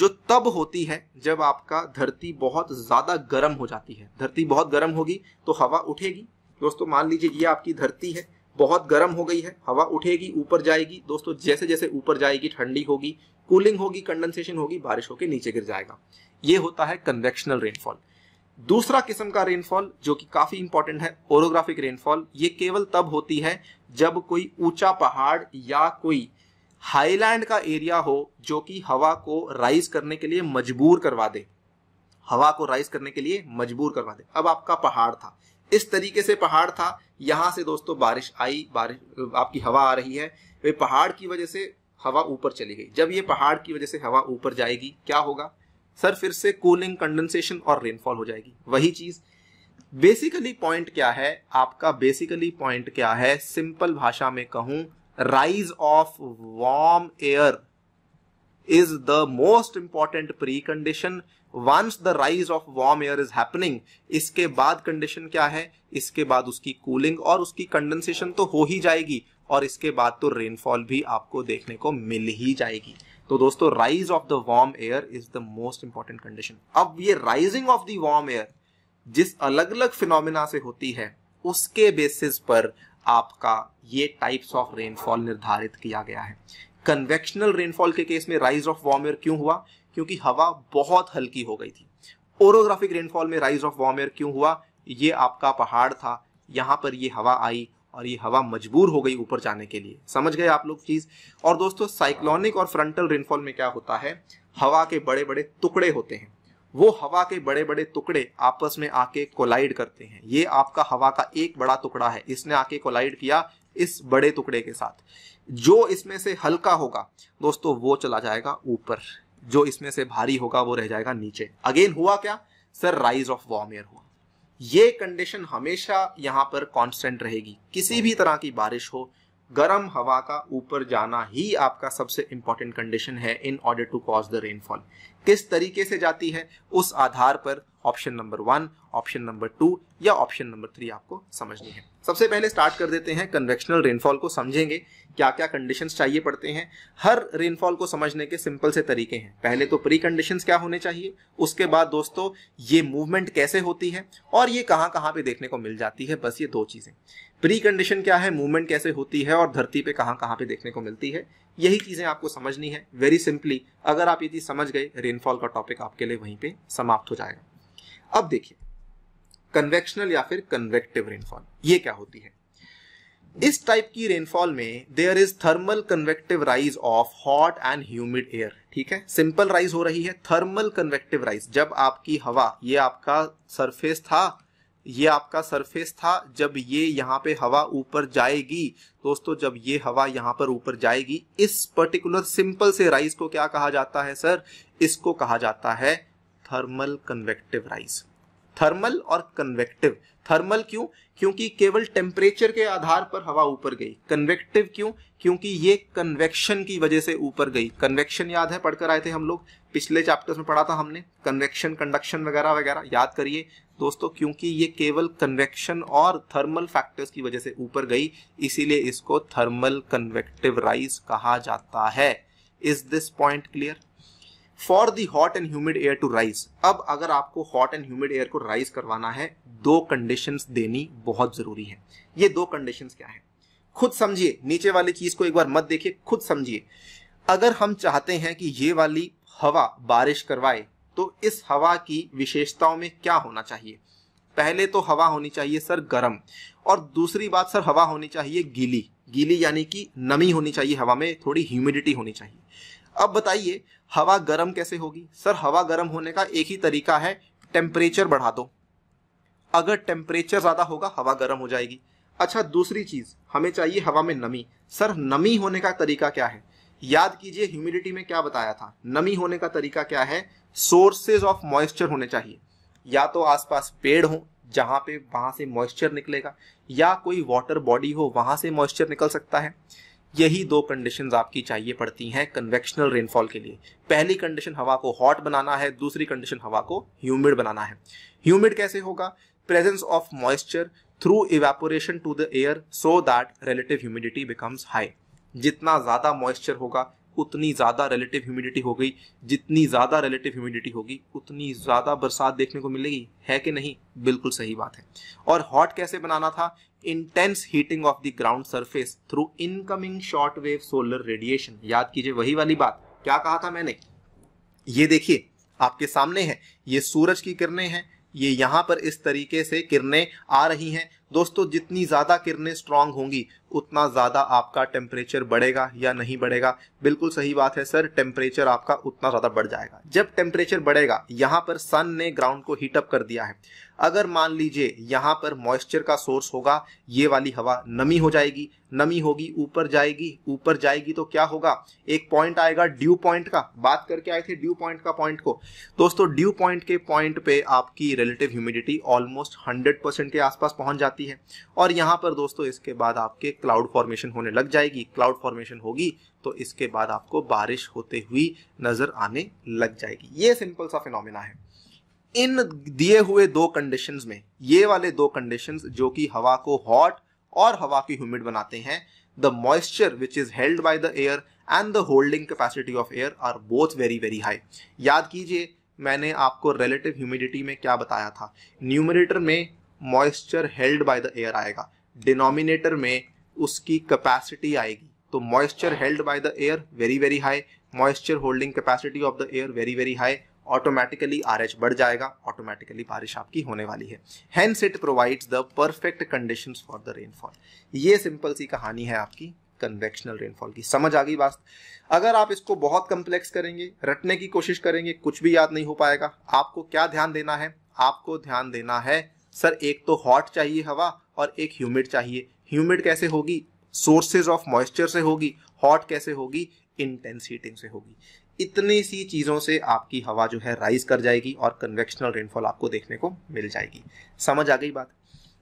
जो तब होती है जब आपका धरती बहुत ज़्यादा गर्म हो जाती है धरती बहुत गर्म होगी तो हवा उठेगी दोस्तों मान लीजिए ये आपकी धरती है बहुत गर्म हो गई है हवा उठेगी ऊपर जाएगी दोस्तों जैसे जैसे ऊपर जाएगी ठंडी होगी कूलिंग होगी कंडेंसेशन होगी बारिश होकर नीचे गिर जाएगा ये होता है कन्वेक्शनल रेनफॉल दूसरा किस्म का रेनफॉल जो कि काफ़ी इंपॉर्टेंट है ओरोग्राफिक रेनफॉल ये केवल तब होती है जब कोई ऊंचा पहाड़ या कोई हाईलैंड का एरिया हो जो कि हवा को राइज करने के लिए मजबूर करवा दे हवा को राइज करने के लिए मजबूर करवा दे अब आपका पहाड़ था इस तरीके से पहाड़ था यहां से दोस्तों बारिश आई बारिश आपकी हवा आ रही है वे पहाड़ की वजह से हवा ऊपर चली गई जब ये पहाड़ की वजह से हवा ऊपर जाएगी क्या होगा सर फिर से कूलिंग कंडेंसेशन और रेनफॉल हो जाएगी वही चीज बेसिकली पॉइंट क्या है आपका बेसिकली पॉइंट क्या है सिंपल भाषा में कहूं rise of warm air is the most important precondition once the rise of warm air is happening इसके बाद कंडीशन क्या है इसके बाद उसकी कूलिंग और उसकी कंडेंसेशन तो हो ही जाएगी और इसके बाद तो रेनफॉल भी आपको देखने को मिल ही जाएगी तो दोस्तों rise of the warm air is the most important condition अब ये rising of the warm air जिस अलग अलग फिनोमिना से होती है उसके बेसिस पर आपका ये टाइप्स ऑफ रेनफॉल निर्धारित किया गया है कन्वेक्शनल रेनफॉल के केस में राइज ऑफ वार्मेयर क्यों हुआ क्योंकि हवा बहुत हल्की हो गई थी ओरोग्राफिक रेनफॉल में राइज ऑफ वार्मेयर क्यों हुआ ये आपका पहाड़ था यहाँ पर ये हवा आई और ये हवा मजबूर हो गई ऊपर जाने के लिए समझ गए आप लोग चीज और दोस्तों साइक्लोनिक और फ्रंटल रेनफॉल में क्या होता है हवा के बड़े बड़े टुकड़े होते हैं वो हवा के बड़े बड़े टुकड़े आपस में आके कोलाइड करते हैं ये आपका हवा का एक बड़ा टुकड़ा है इसने आके कोलाइड किया इस बड़े टुकड़े के साथ जो इसमें से हल्का होगा दोस्तों वो चला जाएगा ऊपर जो इसमें से भारी होगा वो रह जाएगा नीचे अगेन हुआ क्या sir rise of warm air हुआ ये कंडीशन हमेशा यहाँ पर कांस्टेंट रहेगी किसी भी तरह की बारिश हो गर्म हवा का ऊपर जाना ही आपका सबसे इंपॉर्टेंट कंडीशन है in order to cause the rainfall किस तरीके से जाती है उस आधार पर option number one option number two या ऑप्शन नंबर थ्री आपको समझनी है सबसे पहले स्टार्ट कर देते हैं कन्वेक्शनल रेनफॉल को समझेंगे क्या क्या कंडीशंस चाहिए पड़ते हैं हर रेनफॉल को समझने के सिंपल से तरीके हैं पहले तो प्री कंडीशंस क्या होने चाहिए उसके बाद दोस्तों ये मूवमेंट कैसे होती है और ये कहाँ कहाँ पे देखने को मिल जाती है बस ये दो चीज़ें प्री कंडीशन क्या है मूवमेंट कैसे होती है और धरती पे कहाँ कहाँ पे देखने को मिलती है यही चीजें आपको समझनी है वेरी सिंपली अगर आप ये चीज समझ गए रेनफॉल का टॉपिक आपके लिए वहीं पे समाप्त हो जाएगा अब देखिए कन्वेक्शनल या फिर कन्वेक्टिव रेनफॉल ये क्या होती है इस टाइप की रेनफॉल में there is thermal convective rise of hot and humid air ठीक है सिंपल राइज हो रही है थर्मल कन्वेक्टिव राइज जब आपकी हवा ये आपका सरफेस था ये आपका सरफेस था जब ये यहाँ पे हवा ऊपर जाएगी दोस्तों जब ये हवा यहाँ पर ऊपर जाएगी इस पर्टिकुलर सिंपल से राइस को क्या कहा जाता है सर इसको कहा जाता है थर्मल कन्वेक्टिव राइस थर्मल और कन्वेक्टिव थर्मल क्यों क्योंकि केवल टेम्परेचर के आधार पर हवा ऊपर गई कन्वेक्टिव क्यों क्योंकि ये कन्वेक्शन की वजह से ऊपर गई कन्वेक्शन याद है पढ़कर आए थे हम लोग पिछले चैप्टर्स में पढ़ा था हमने कन्वेक्शन कंडक्शन वगैरह वगैरह याद करिए दोस्तों क्योंकि ये केवल कन्वेक्शन और थर्मल फैक्टर्स की वजह से ऊपर गई इसीलिए इसको थर्मल कन्वेक्टिव राइज कहा जाता है is this point clear for the hot and humid air to rise अब अगर आपको हॉट एंड ह्यूमिड एयर को राइज करवाना है दो कंडीशन देनी बहुत जरूरी है ये दो कंडीशन क्या है खुद समझिए नीचे वाली चीज को एक बार मत देखिए खुद समझिए अगर हम चाहते हैं कि ये वाली हवा बारिश करवाए तो इस हवा की विशेषताओं में क्या होना चाहिए पहले तो हवा होनी चाहिए सर गर्म और दूसरी बात सर हवा होनी चाहिए गीली गीली यानी कि नमी होनी चाहिए हवा में थोड़ी ह्यूमिडिटी होनी चाहिए अब बताइए हवा गर्म कैसे होगी सर हवा गर्म होने का एक ही तरीका है टेम्परेचर बढ़ा दो अगर टेम्परेचर ज़्यादा होगा हवा गर्म हो जाएगी अच्छा दूसरी चीज़ हमें चाहिए हवा में नमी सर नमी होने का तरीका क्या है याद कीजिए ह्यूमिडिटी में क्या बताया था नमी होने का तरीका क्या है सोर्सेज ऑफ मॉइस्चर होने चाहिए या तो आसपास पेड़ हो जहां पे वहां से मॉइस्चर निकलेगा या कोई वाटर बॉडी हो वहां से मॉइस्चर निकल सकता है यही दो कंडीशंस आपकी चाहिए पड़ती हैं कन्वेक्शनल रेनफॉल के लिए पहली कंडीशन हवा को हॉट बनाना है दूसरी कंडीशन हवा को ह्यूमिड बनाना है ह्यूमिड कैसे होगा presence of moisture through evaporation to the air so that relative humidity becomes high जितना ज़्यादा मॉइस्चर होगा उतनी ज़्यादा रिलेटिव ह्यूमिडिटी हो गई जितनी ज़्यादा रिलेटिव ह्यूमिडिटी होगी उतनी ज़्यादा बरसात देखने को मिलेगी है कि नहीं बिल्कुल सही बात है और हॉट कैसे बनाना था intense heating of the ground surface through incoming short wave solar radiation याद कीजिए वही वाली बात क्या कहा था मैंने ये देखिए आपके सामने है ये सूरज की किरणें हैं ये यहाँ पर इस तरीके से किरणें आ रही हैं दोस्तों जितनी ज़्यादा किरणें स्ट्रांग होंगी उतना ज़्यादा आपका टेम्परेचर बढ़ेगा या नहीं बढ़ेगा बिल्कुल सही बात है सर टेम्परेचर आपका उतना ज़्यादा बढ़ जाएगा जब टेम्परेचर बढ़ेगा यहाँ पर सन ने ग्राउंड को हीटअप कर दिया है अगर मान लीजिए यहाँ पर मॉइस्चर का सोर्स होगा ये वाली हवा नमी हो जाएगी नमी होगी ऊपर जाएगी ऊपर जाएगी तो क्या होगा एक पॉइंट आएगा ड्यू पॉइंट का बात करके आए थे ड्यू पॉइंट का पॉइंट को दोस्तों ड्यू पॉइंट के पॉइंट पे आपकी रिलेटिव ह्यूमिडिटी ऑलमोस्ट 100 परसेंट के आसपास पहुंच जाती है और यहाँ पर दोस्तों इसके बाद आपके क्लाउड फॉर्मेशन होने लग जाएगी क्लाउड फॉर्मेशन होगी तो इसके बाद आपको बारिश होते हुई नजर आने लग जाएगी ये सिंपल सा फिनोमिना है इन दिए हुए दो कंडीशंस में ये वाले दो कंडीशंस जो कि हवा को हॉट और हवा की ह्यूमिड बनाते हैं the moisture which is held by the air and the holding capacity of air are both very very high याद कीजिए मैंने आपको रिलेटिव ह्यूमिडिटी में क्या बताया था न्यूमिनेटर में moisture held by the air आएगा डिनोमिनेटर में उसकी कैपेसिटी आएगी तो moisture held by the air very very high moisture holding capacity of the air very very high automatically R H बढ़ जाएगा ऑटोमेटिकली बारिश आपकी होने वाली है hence it provides the perfect condition for the rainfall ये सिंपल सी कहानी है आपकी कन्वेक्शनल रेनफॉल की समझ आ गई बात अगर आप इसको बहुत कम्प्लेक्स करेंगे रटने की कोशिश करेंगे कुछ भी याद नहीं हो पाएगा आपको क्या ध्यान देना है आपको ध्यान देना है सर एक तो हॉट चाहिए हवा और एक ह्यूमिड चाहिए ह्यूमिड कैसे होगी सोर्सेज ऑफ मॉइस्चर से होगी हॉट कैसे होगी इंटेंसिटी से होगी इतनी सी चीज़ों से आपकी हवा जो है राइज कर जाएगी और कन्वेक्शनल रेनफॉल आपको देखने को मिल जाएगी समझ आ गई बात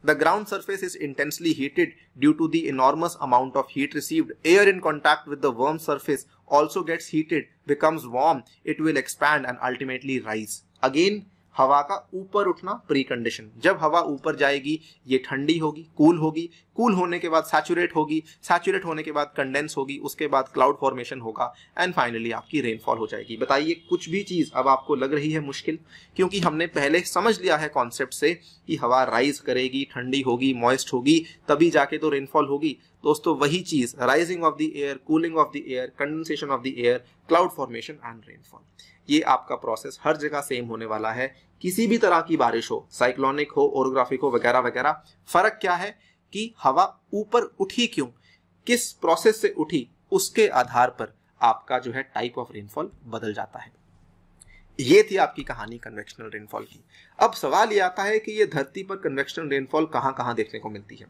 the ground surface is intensely heated due to the enormous amount of heat received air in contact with the warm surface also gets heated becomes warm it will expand and ultimately rise again हवा का ऊपर उठना pre condition जब हवा ऊपर जाएगी ये ठंडी होगी कूल होगी कूल होने के बाद सैचुरेट होगी सैचुरेट होने के बाद कंडेंस होगी उसके बाद क्लाउड फॉर्मेशन होगा एंड फाइनली आपकी रेनफॉल हो जाएगी बताइए कुछ भी चीज़ अब आपको लग रही है मुश्किल क्योंकि हमने पहले समझ लिया है कॉन्सेप्ट से कि हवा राइज करेगी ठंडी होगी मॉइस्ट होगी तभी जाके तो रेनफॉल होगी दोस्तों वही चीज़ rising of the air cooling of the air condensation of the air cloud formation and rainfall ये आपका प्रोसेस हर जगह सेम होने वाला है किसी भी तरह की बारिश हो साइक्लोनिक हो ओरोग्राफिक हो वगैरह वगैरह फर्क क्या है कि हवा ऊपर उठी क्यों किस प्रोसेस से उठी उसके आधार पर आपका जो है टाइप ऑफ रेनफॉल बदल जाता है ये थी आपकी कहानी कन्वेक्शनल रेनफॉल की अब सवाल ये आता है कि ये धरती पर कन्वेक्शनल रेनफॉल कहाँ कहाँ देखने को मिलती है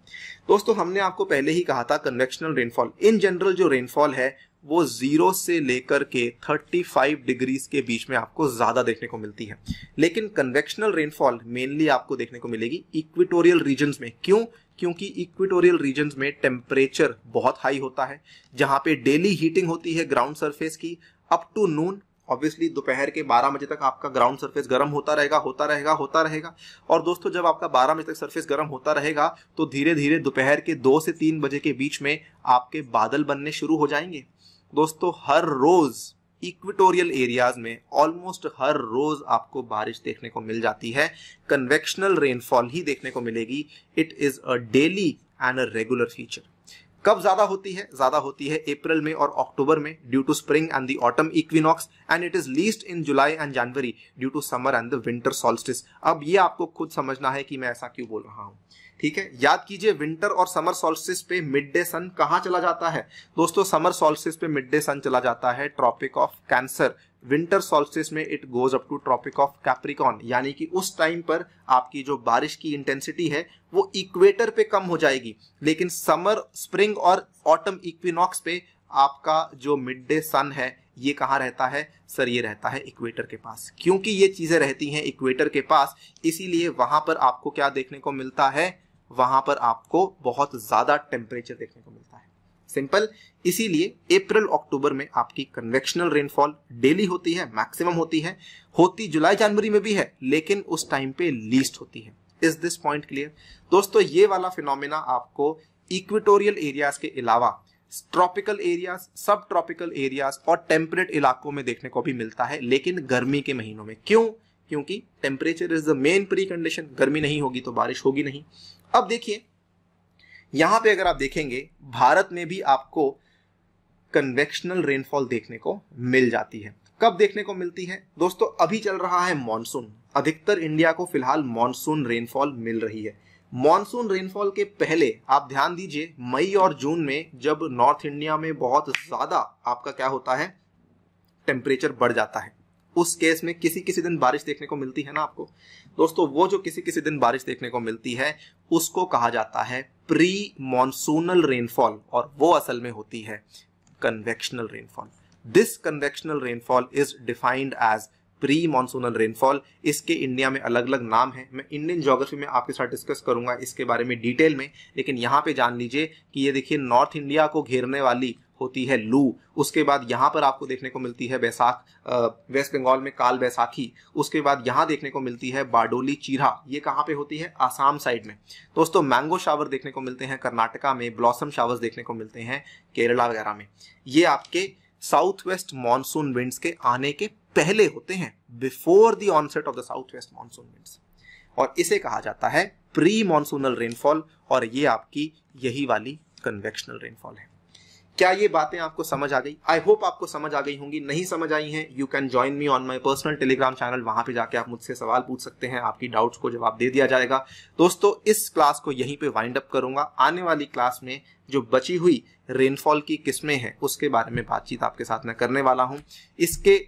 दोस्तों हमने आपको पहले ही कहा था कन्वेक्शनल रेनफॉल इन जनरल जो रेनफॉल है वो जीरो से लेकर के 35 डिग्रीज के बीच में आपको ज्यादा देखने को मिलती है लेकिन कन्वेक्शनल रेनफॉल मेनली आपको देखने को मिलेगी इक्विटोरियल रीजन में क्यों क्योंकि इक्विटोरियल रीजन में टेम्परेचर बहुत हाई होता है जहां पे डेली हीटिंग होती है ग्राउंड सरफेस की अप टू नून ऑब्वियसली दोपहर के 12 बजे तक आपका ग्राउंड सरफेस गर्म होता रहेगा होता रहेगा होता रहेगा और दोस्तों जब आपका 12 बजे तक सरफेस गर्म होता रहेगा तो धीरे धीरे दोपहर के दो से तीन बजे के बीच में आपके बादल बनने शुरू हो जाएंगे दोस्तों हर रोज इक्विटोरियल एरियाज में ऑलमोस्ट हर रोज आपको बारिश देखने को मिल जाती है कन्वेक्शनल रेनफॉल ही देखने को मिलेगी it is a daily and a regular feature कब ज्यादा होती है ज्यादा होती है अप्रैल में और अक्टूबर में due to spring and the autumn equinox and it is least in July and January due to summer and the winter solstice अब ये आपको खुद समझना है कि मैं ऐसा क्यों बोल रहा हूं ठीक है याद कीजिए विंटर और समर सोल्सिस पे मिड डे सन कहाँ चला जाता है दोस्तों समर सोल्सिस पे मिड डे सन चला जाता है tropic of cancer winter solstice में it goes up to tropic of capricorn यानी कि उस टाइम पर आपकी जो बारिश की इंटेंसिटी है वो इक्वेटर पे कम हो जाएगी लेकिन समर स्प्रिंग और ऑटम इक्विनॉक्स पे आपका जो मिड डे सन है ये कहाँ रहता है सर ये रहता है इक्वेटर के पास क्योंकि ये चीज़ें रहती हैं इक्वेटर के पास इसीलिए वहां पर आपको क्या देखने को मिलता है वहां पर आपको बहुत ज्यादा टेम्परेचर देखने को मिलता है सिंपल इसीलिए अप्रैल अक्टूबर में आपकी कन्वेक्शनल रेनफॉल डेली होती है मैक्सिमम होती है होती जुलाई जनवरी में भी है लेकिन उस टाइम पे लीस्ट होती है इज दिस पॉइंट क्लियर दोस्तों ये वाला फिनोमिना आपको इक्वेटोरियल एरियाज के अलावा ट्रॉपिकल एरियाज सब ट्रॉपिकल एरियाज और टेम्परेट इलाकों में देखने को भी मिलता है लेकिन गर्मी के महीनों में क्यों क्योंकि temperature is the main precondition गर्मी नहीं होगी तो बारिश होगी नहीं अब देखिए यहां पे अगर आप देखेंगे भारत में भी आपको कन्वेक्शनल रेनफॉल देखने को मिल जाती है कब देखने को मिलती है दोस्तों अभी चल रहा है मॉनसून अधिकतर इंडिया को फिलहाल मॉनसून रेनफॉल मिल रही है मॉनसून रेनफॉल के पहले आप ध्यान दीजिए मई और जून में जब नॉर्थ इंडिया में बहुत ज्यादा आपका क्या होता है टेम्परेचर बढ़ जाता है उस केस में किसी किसी दिन बारिश देखने को मिलती है ना आपको दोस्तों वो जो किसी किसी दिन बारिश देखने को मिलती है उसको कहा जाता है प्री मॉनसूनल रेनफॉल और वो असल में होती है convectional rainfall this convectional rainfall is defined as pre monsoonal rainfall इसके इंडिया में अलग अलग नाम है मैं इंडियन जोग्राफी में आपके साथ डिस्कस करूंगा इसके बारे में डिटेल में लेकिन यहाँ पे जान लीजिए कि ये देखिए नॉर्थ इंडिया को घेरने वाली होती है लू उसके बाद यहाँ पर आपको देखने को मिलती है बैसाख वेस्ट बंगाल में काल बैसाखी उसके बाद यहाँ देखने को मिलती है बाडोली चीरा ये कहाँ पे होती है आसाम साइड में दोस्तों मैंगो शावर देखने को मिलते हैं कर्नाटका में ब्लॉसम शावर्स देखने को मिलते हैं केरला वगैरह में ये आपके साउथ वेस्ट मानसून विंड्स के आने के पहले होते हैं before the onset of the south west monsoon winds और इसे कहा जाता है प्री मानसूनल रेनफॉल और ये आपकी यही वाली कन्वेक्शनल रेनफॉल है क्या ये बातें आपको समझ आ गई आई होप आपको समझ आ गई होंगी नहीं समझ आई हैं you can join me on my personal Telegram channel वहां पे जाके आप मुझसे सवाल पूछ सकते हैं आपकी डाउट्स को जवाब दे दिया जाएगा दोस्तों इस क्लास को यहीं पे वाइंड अप करूंगा आने वाली क्लास में जो बची हुई रेनफॉल की किस्में हैं उसके बारे में बातचीत आपके साथ मैं करने वाला हूँ इसके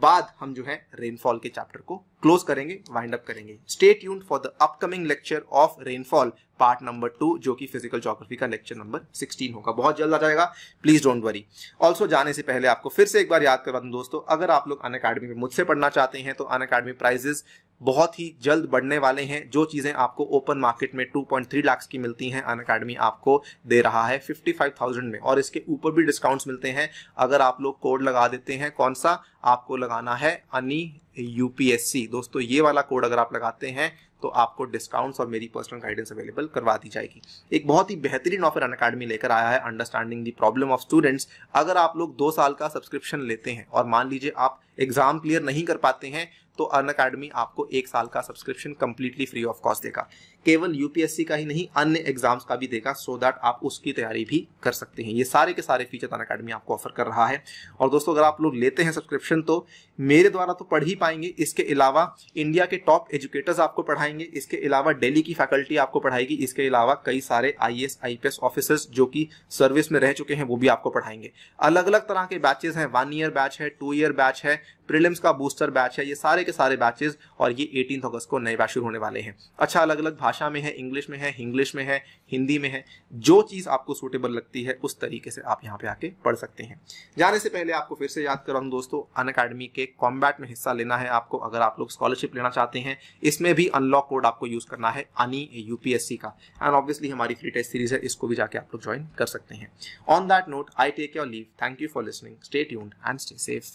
बाद हम जो है रेनफॉल के चैप्टर को क्लोज करेंगे वाइंड अप करेंगे स्टेट यून for the upcoming lecture of rainfall part number two जो कि फिजिकल जोग्राफी का लेक्चर नंबर सिक्सटीन होगा बहुत जल्द आ जाएगा प्लीज डोंट वरी ऑल्सो जाने से पहले आपको फिर से एक बार याद करवा दूं दोस्तों अगर आप लोग अन अकेडमी में मुझसे पढ़ना चाहते हैं तो अन अकेडमी प्राइजेस बहुत ही जल्द बढ़ने वाले हैं जो चीज़ें आपको ओपन मार्केट में 2.3 लाख की मिलती हैं अन अकेडमी आपको दे रहा है 55,000 में और इसके ऊपर भी डिस्काउंट्स मिलते हैं अगर आप लोग कोड लगा देते हैं कौन सा आपको लगाना है अनी यूपीएससी दोस्तों ये वाला कोड अगर आप लगाते हैं तो आपको डिस्काउंट्स और मेरी पर्सनल गाइडेंस अवेलेबल करवा दी जाएगी एक बहुत ही बेहतरीन ऑफर अन अकेडमी लेकर आया है understanding the problem of students अगर आप लोग दो साल का सब्सक्रिप्शन लेते हैं और मान लीजिए आप एग्जाम क्लियर नहीं कर पाते हैं तो अन अकेडमी आपको एक साल का subscription completely free of cost देगा केवल यूपीएससी का ही नहीं अन्य एग्जाम्स का भी देगा सो so दैट आप उसकी तैयारी भी कर सकते हैं ये सारे के सारे फीचर तन अकेडमी आपको ऑफर कर रहा है और दोस्तों अगर आप लोग लेते हैं सब्सक्रिप्शन तो मेरे द्वारा तो पढ़ ही पाएंगे इसके अलावा इंडिया के टॉप एजुकेटर्स आपको पढ़ाएंगे इसके अलावा डेली की फैकल्टी आपको पढ़ाएगी इसके अलावा कई सारे आई एस आई ऑफिसर्स जो कि सर्विस में रह चुके हैं वो भी आपको पढ़ाएंगे अलग अलग तरह के बैचेज हैं वन ईयर बैच है टू ईयर बैच है प्रीलिम्स का बूस्टर बैच है ये सारे के सारे बैचेज और ये एटीन अगस्त को नए बैच शुरू होने वाले हैं अच्छा अलग अलग भाषा में है इंग्लिश में है हिंग्लिश में है हिंदी में है जो चीज़ आपको सूटेबल लगती है उस तरीके से आप यहाँ पे आके पढ़ सकते हैं जाने से पहले आपको फिर से याद कराऊँ दोस्तों अन अकेडमी के कॉम्बैट में हिस्सा लेना है आपको अगर आप लोग स्कॉलरशिप लेना चाहते हैं इसमें भी अनलॉक कोड आपको यूज़ करना है अनी यू का एंड ऑब्वियसली हमारी फ्री टेस्ट सीरीज है इसको भी जाके आप लोग ज्वाइन कर सकते हैं on that note I take your leave thank you for listening stay tuned and stay safe